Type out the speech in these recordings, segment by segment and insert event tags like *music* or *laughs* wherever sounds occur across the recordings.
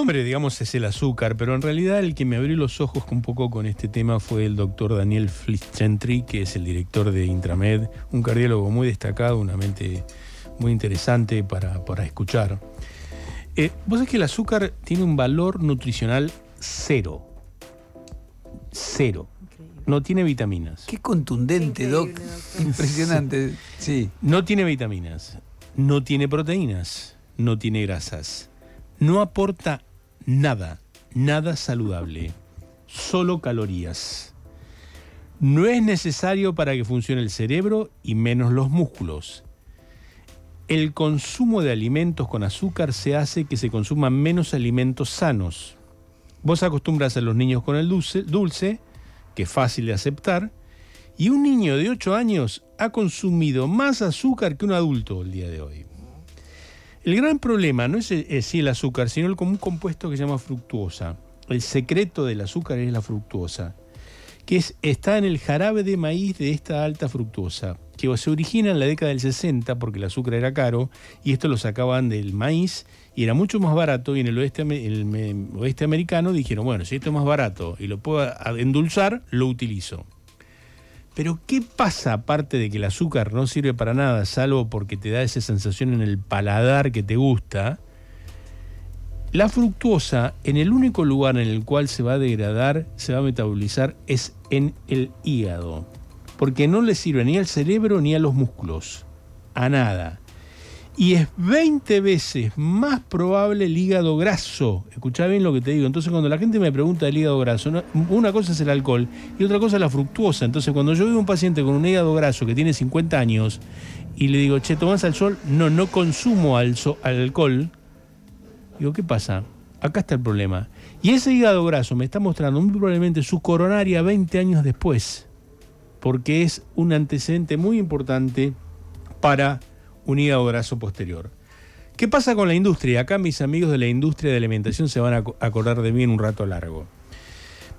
nombre, digamos es el azúcar, pero en realidad el que me abrió los ojos un poco con este tema fue el doctor Daniel Flichentri, que es el director de Intramed, un cardiólogo muy destacado, una mente muy interesante para, escuchar. Eh, vos sabés que el azúcar tiene un valor nutricional cero. Cero. No tiene vitaminas. Qué contundente, doc. Impresionante. *laughs* sí. No tiene vitaminas. No tiene proteínas. No tiene grasas. No aporta nada, nada saludable, solo calorías. No es necesario para que funcione el cerebro y menos los músculos. El consumo de alimentos con azúcar se hace que se consuman menos alimentos sanos. Vos acostumbras a los niños con el dulce, dulce que es fácil de aceptar, y un niño de 8 años ha consumido más azúcar que un adulto el día de hoy. El gran problema no es, el azúcar, sino el común compuesto que se llama fructuosa. El secreto del azúcar es la fructuosa, que está en el jarabe de maíz de esta alta fructuosa, que se origina en la década del 60 porque el azúcar era caro y esto lo sacaban del maíz y era mucho más barato y en el oeste, en el oeste americano dijeron, bueno, si esto es más barato y lo puedo endulzar, lo utilizo. Pero ¿qué pasa aparte de que el azúcar no sirve para nada, salvo porque te da esa sensación en el paladar que te gusta? La fructuosa, en el único lugar en el cual se va a degradar, se va a metabolizar, es en el hígado. Porque no le sirve ni al cerebro ni a los músculos. A nada y es 20 veces más probable el hígado graso. Escuchá bien lo que te digo. Entonces, cuando la gente me pregunta del hígado graso, una cosa es el alcohol y otra cosa es la fructuosa. Entonces, cuando yo veo un paciente con un hígado graso que tiene 50 años y le digo, che, tomás al sol, no, no consumo al alcohol, digo, ¿qué pasa? Acá está el problema. Y ese hígado graso me está mostrando muy probablemente su coronaria 20 años después, porque es un antecedente muy importante para unida hígado brazo posterior. ¿Qué pasa con la industria? Acá mis amigos de la industria de alimentación se van a acordar de mí en un rato largo.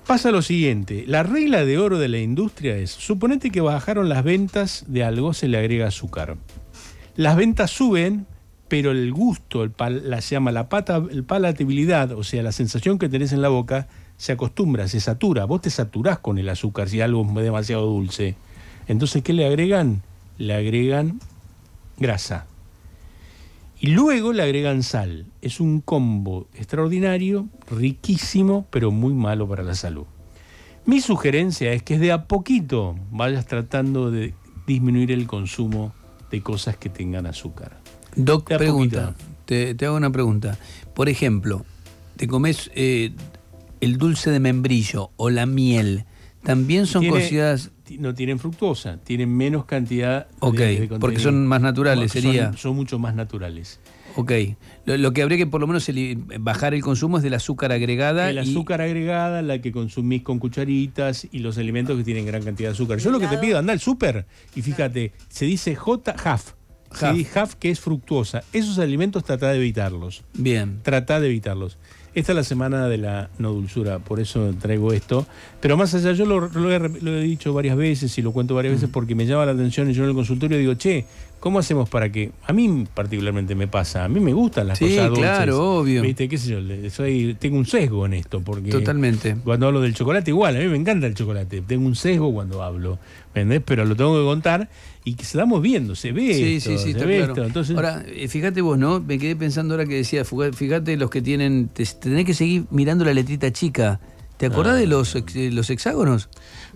Pasa lo siguiente, la regla de oro de la industria es, suponete que bajaron las ventas de algo, se le agrega azúcar. Las ventas suben, pero el gusto, el la, se llama la pata, el palatabilidad, o sea, la sensación que tenés en la boca, se acostumbra, se satura. Vos te saturás con el azúcar si algo es demasiado dulce. Entonces, ¿qué le agregan? Le agregan grasa. Y luego le agregan sal. Es un combo extraordinario, riquísimo, pero muy malo para la salud. Mi sugerencia es que de a poquito vayas tratando de disminuir el consumo de cosas que tengan azúcar. Doc, pregunta. Te, hago una pregunta. Por ejemplo, te comes eh, el dulce de membrillo o la miel. ¿También son cocidas...? no tienen fructosa, tienen menos cantidad de, porque son más naturales, sería. Son, mucho más naturales. Ok, lo, que habría que por lo menos bajar el consumo es del azúcar agregada. El azúcar agregada, la que consumís con cucharitas y los alimentos que tienen gran cantidad de azúcar. Yo lo que te pido, anda al súper y fíjate, se dice J, half. que es fructosa Esos alimentos trata de evitarlos. Bien. Trata de evitarlos. Esta es la semana de la no dulzura, por eso traigo esto. Pero más allá, yo lo, he, dicho varias veces y lo cuento varias veces mm. porque me llama la atención y yo en el consultorio digo, che, ¿cómo hacemos para que.? A mí particularmente me pasa, a mí me gustan las cosas dulces. claro, obvio. ¿Viste? ¿Qué sé yo? tengo un sesgo en esto porque. Totalmente. Cuando hablo del chocolate, igual, a mí me encanta el chocolate. Tengo un sesgo cuando hablo, ¿vendés? Pero lo tengo que contar y que estamos viendo, se ve. Sí, sí, sí, se ve Ahora, eh, fíjate vos, ¿no? Me quedé pensando ahora que decía, fíjate los que tienen tenés que seguir mirando la letrita chica. ¿Te acordás de ah, los, los hexágonos?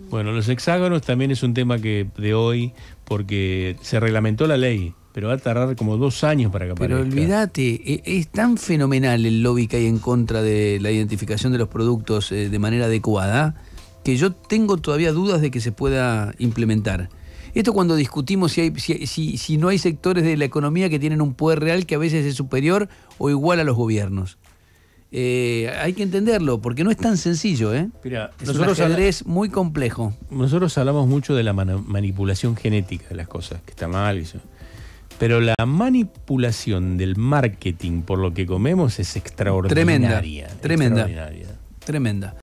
Bueno, los hexágonos también es un tema que de hoy, porque se reglamentó la ley, pero va a tardar como dos años para que aparezca. Pero olvídate, e, es tan fenomenal el lobby que hay en contra de la identificación de los productos eh, de manera adecuada, que yo tengo todavía dudas de que se pueda implementar. Esto cuando discutimos si, hay, si, si no hay sectores de la economía que tienen un poder real que a veces es superior o igual a los gobiernos. Eh, hay que entenderlo, porque no es tan sencillo, ¿eh? es nosotros muy complejo. Nosotros hablamos mucho de la manipulación genética de las cosas, que está mal Pero la manipulación del marketing por lo que comemos es extraordinaria. Tremenda. Tremenda. Tremenda.